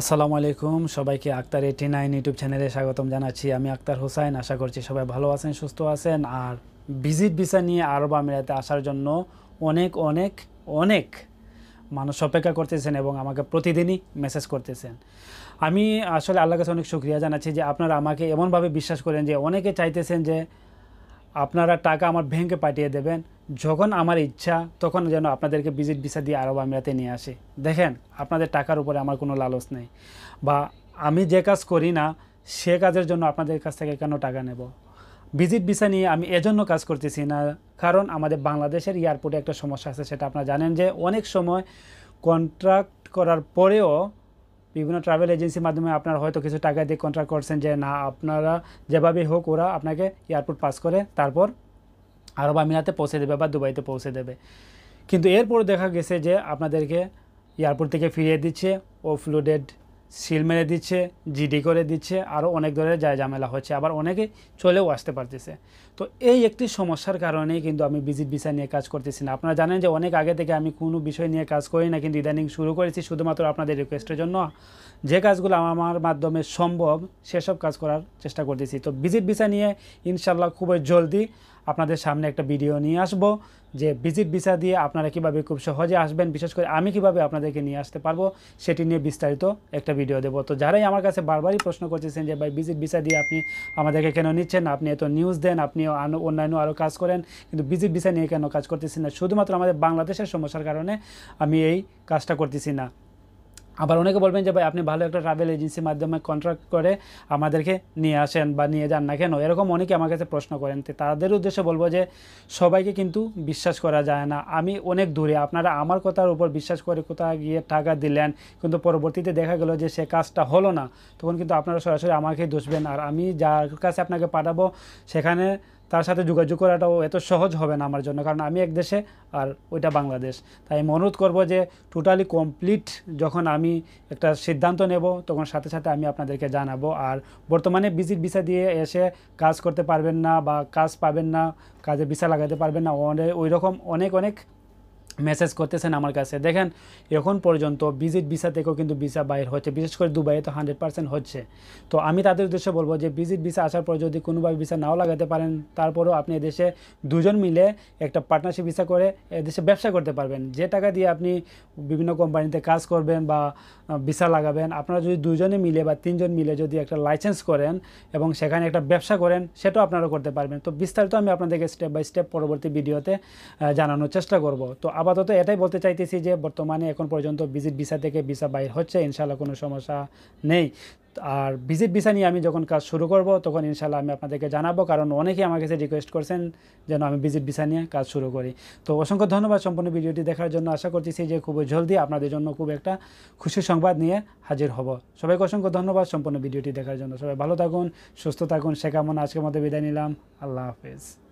আসসালামু আলাইকুম সবাইকে আক্তার এটি নাইন ইউটিউব চ্যানেলে স্বাগতম জানাচ্ছি আমি আক্তার হোসাইন আশা করছি সবাই ভালো আছেন সুস্থ আছেন আর ভিজিট ভিসা নিয়ে আরব আমিরাতে আসার জন্য অনেক অনেক অনেক মানুষ অপেক্ষা করতেছেন এবং আমাকে প্রতিদিনই মেসেজ করতেছেন আমি আসলে আল্লাহ কাছে অনেক শুক্রিয়া জানাচ্ছি যে আপনারা আমাকে এমনভাবে বিশ্বাস করেন যে অনেকে চাইতেছেন যে আপনারা টাকা আমার ব্যাংকে পাঠিয়ে দেবেন যখন আমার ইচ্ছা তখন যেন আপনাদেরকে ভিজিট ভিসা দিয়ে আরব আমিরাতে নিয়ে আসি দেখেন আপনাদের টাকার উপরে আমার কোনো লালচ নেই বা আমি যে কাজ করি না সে কাজের জন্য আপনাদের কাছ থেকে কেন টাকা নেব ভিজিট ভিসা নিয়ে আমি এজন্য কাজ করতেছি না কারণ আমাদের বাংলাদেশের এয়ারপোর্টে একটা সমস্যা আছে সেটা আপনারা জানেন যে অনেক সময় কন্ট্রাক্ট করার পরেও বিভিন্ন ট্রাভেল এজেন্সির মাধ্যমে আপনার হয়তো কিছু টাকা দিয়ে কন্ট্রাক্ট করছেন যে না আপনারা যেভাবেই হোক ওরা আপনাকে এয়ারপোর্ট পাস করে তারপর আরব আমিরাতে পৌঁছে দেবে বা দুবাইতে পৌঁছে দেবে কিন্তু এরপর দেখা গেছে যে আপনাদেরকে এয়ারপোর্ট থেকে ফিরিয়ে দিচ্ছে ও ফ্লুডেড সিল মেরে দিচ্ছে জিডি করে দিচ্ছে আরও অনেক ধরনের যা ঝামেলা হচ্ছে আবার অনেকে চলেও আসতে পারতেছে তো এই একটি সমস্যার কারণেই কিন্তু আমি ভিজিট ভিসা নিয়ে কাজ করতেছি না আপনারা জানেন যে অনেক আগে থেকে আমি কোনো বিষয় নিয়ে কাজ করি না কিন্তু ইদানিং শুরু করেছি শুধুমাত্র আপনাদের রিকোয়েস্টের জন্য যে কাজগুলো আমার মাধ্যমে সম্ভব সেসব কাজ করার চেষ্টা করতেছি তো ভিজিট ভিসা নিয়ে ইনশাল্লাহ খুবই জলদি আপনাদের সামনে একটা ভিডিও নিয়ে আসব যে ভিজিট ভিসা দিয়ে আপনারা কিভাবে খুব সহজে আসবেন বিশেষ করে আমি কিভাবে আপনাদেরকে নিয়ে আসতে পারবো সেটি নিয়ে বিস্তারিত একটা ভিডিও দেবো তো যারাই আমার কাছে বারবারই প্রশ্ন করতেছেন যে ভাই ভিজিট ভিসা দিয়ে আপনি আমাদেরকে কেন নিচ্ছেন আপনি এত নিউজ দেন আপনি অন্যান্য আরও কাজ করেন কিন্তু ভিজিট ভিসা নিয়ে কেন কাজ করতেছেন না শুধুমাত্র আমাদের বাংলাদেশের সমস্যার কারণে আমি এই কাজটা করতেছি না আবার অনেকে বলবেন যে ভাই আপনি ভালো একটা ট্রাভেল এজেন্সির মাধ্যমে কন্ট্রাক্ট করে আমাদেরকে নিয়ে আসেন বা নিয়ে যান না কেন এরকম অনেকে আমার কাছে প্রশ্ন করেন তাদের উদ্দেশ্যে বলবো যে সবাইকে কিন্তু বিশ্বাস করা যায় না আমি অনেক দূরে আপনারা আমার কথার উপর বিশ্বাস করে কোথায় গিয়ে টাকা দিলেন কিন্তু পরবর্তীতে দেখা গেল যে সে কাজটা হলো না তখন কিন্তু আপনারা সরাসরি আমাকেই দোষবেন আর আমি যার কাছে আপনাকে পাঠাবো সেখানে তার সাথে যোগাযোগ করাটাও এত সহজ হবে না আমার জন্য কারণ আমি এক দেশে আর ওইটা বাংলাদেশ তাই আমি অনুরোধ করবো যে টোটালি কমপ্লিট যখন আমি একটা সিদ্ধান্ত নেব তখন সাথে সাথে আমি আপনাদেরকে জানাবো আর বর্তমানে ভিজিট ভিসা দিয়ে এসে কাজ করতে পারবেন না বা কাজ পাবেন না কাজে ভিসা লাগাতে পারবেন না ওই রকম অনেক অনেক মেসেজ করতেছেন আমার কাছে দেখেন এখন পর্যন্ত ভিজিট ভিসা থেকেও কিন্তু ভিসা বাইর হচ্ছে বিশেষ করে দুবাইয়ে তো হান্ড্রেড পার্সেন্ট হচ্ছে তো আমি তাদের উদ্দেশ্যে বলবো যে ভিজিট ভিসা আসার পর যদি কোনোভাবে ভিসা নাও লাগাতে পারেন তারপরও আপনি এদেশে দুজন মিলে একটা পার্টনারশিপ ভিসা করে এদেশে ব্যবসা করতে পারবেন যে টাকা দিয়ে আপনি বিভিন্ন কোম্পানিতে কাজ করবেন বা ভিসা লাগাবেন আপনারা যদি দুজনে মিলে বা তিনজন মিলে যদি একটা লাইসেন্স করেন এবং সেখানে একটা ব্যবসা করেন সেটাও আপনারা করতে পারবেন তো বিস্তারিত আমি আপনাদেরকে স্টেপ বাই স্টেপ পরবর্তী ভিডিওতে জানানোর চেষ্টা করব তো আপাতত এটাই বলতে চাইতেছি যে বর্তমানে এখন পর্যন্ত ভিজিট ভিসা থেকে ভিসা বাইর হচ্ছে ইনশাল্লাহ কোনো সমস্যা নেই আর ভিজিট ভিসা নিয়ে আমি যখন কাজ শুরু করব তখন ইনশাল্লাহ আমি আপনাদেরকে জানাবো কারণ অনেকেই আমার কাছে রিকোয়েস্ট করছেন যেন আমি ভিজিট ভিসা নিয়ে কাজ শুরু করি তো অসংখ্য ধন্যবাদ সম্পূর্ণ ভিডিওটি দেখার জন্য আশা করতেছি যে খুব জলদি আপনাদের জন্য খুব একটা খুশি সংবাদ নিয়ে হাজির হব সবাইকে অসংখ্য ধন্যবাদ সম্পূর্ণ ভিডিওটি দেখার জন্য সবাই ভালো থাকুন সুস্থ থাকুন সে কেমন আজকের মতো বিদায় নিলাম আল্লাহ হাফেজ